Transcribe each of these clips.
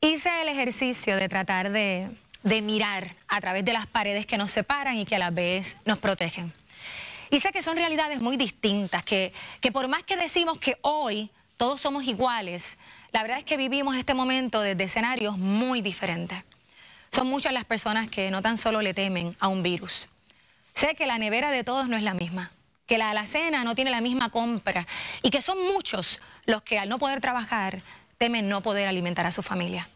hice el ejercicio de tratar de, mirar a través de las paredes que nos separan y que a la vez nos protegen. Y sé que son realidades muy distintas, que, que por más que decimos que hoy todos somos iguales, la verdad es que vivimos este momento desde escenarios muy diferentes. Son muchas las personas que no tan solo le temen a un virus. Sé que la nevera de todos no es la misma, que la alacena no tiene la misma compra y que son muchos los que al no poder trabajar temen no poder alimentar a su familia.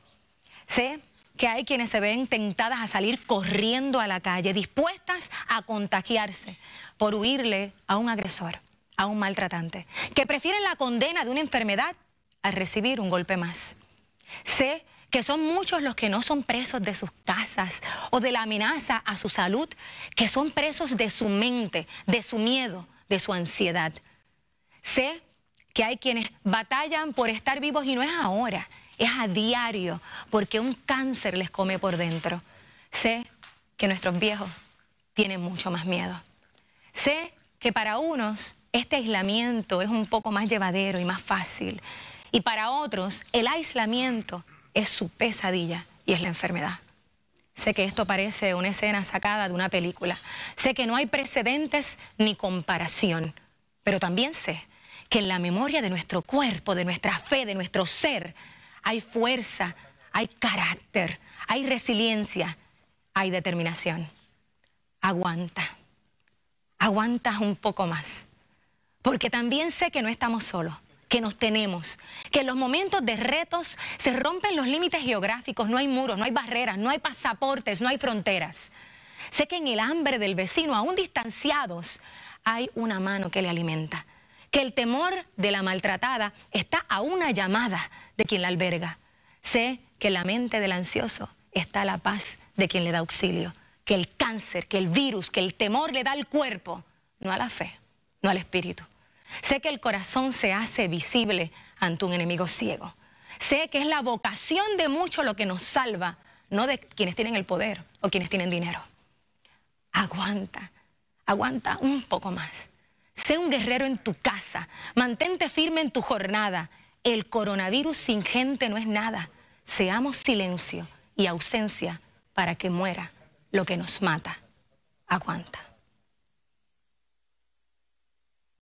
Sé que hay quienes se ven tentadas a salir corriendo a la calle, dispuestas a contagiarse por huirle a un agresor, a un maltratante, que prefieren la condena de una enfermedad a recibir un golpe más. Sé que son muchos los que no son presos de sus casas o de la amenaza a su salud, que son presos de su mente, de su miedo, de su ansiedad. Sé que hay quienes batallan por estar vivos y no es ahora, es a diario, porque un cáncer les come por dentro. Sé que nuestros viejos tienen mucho más miedo. Sé que para unos este aislamiento es un poco más llevadero y más fácil, y para otros el aislamiento es su pesadilla y es la enfermedad. Sé que esto parece una escena sacada de una película. Sé que no hay precedentes ni comparación, pero también sé que en la memoria de nuestro cuerpo, de nuestra fe, de nuestro ser, hay fuerza, hay carácter, hay resiliencia, hay determinación. Aguanta, aguanta un poco más, porque también sé que no estamos solos que nos tenemos, que en los momentos de retos se rompen los límites geográficos, no hay muros, no hay barreras, no hay pasaportes, no hay fronteras. Sé que en el hambre del vecino, aún distanciados, hay una mano que le alimenta que el temor de la maltratada está a una llamada de quien la alberga. Sé que la mente del ansioso está la paz de quien le da auxilio, que el cáncer, que el virus, que el temor le da al cuerpo, no a la fe, no al espíritu. Sé que el corazón se hace visible ante un enemigo ciego. Sé que es la vocación de muchos lo que nos salva, no de quienes tienen el poder o quienes tienen dinero. Aguanta, aguanta un poco más. Sé un guerrero en tu casa. Mantente firme en tu jornada. El coronavirus sin gente no es nada. Seamos silencio y ausencia para que muera lo que nos mata. Aguanta.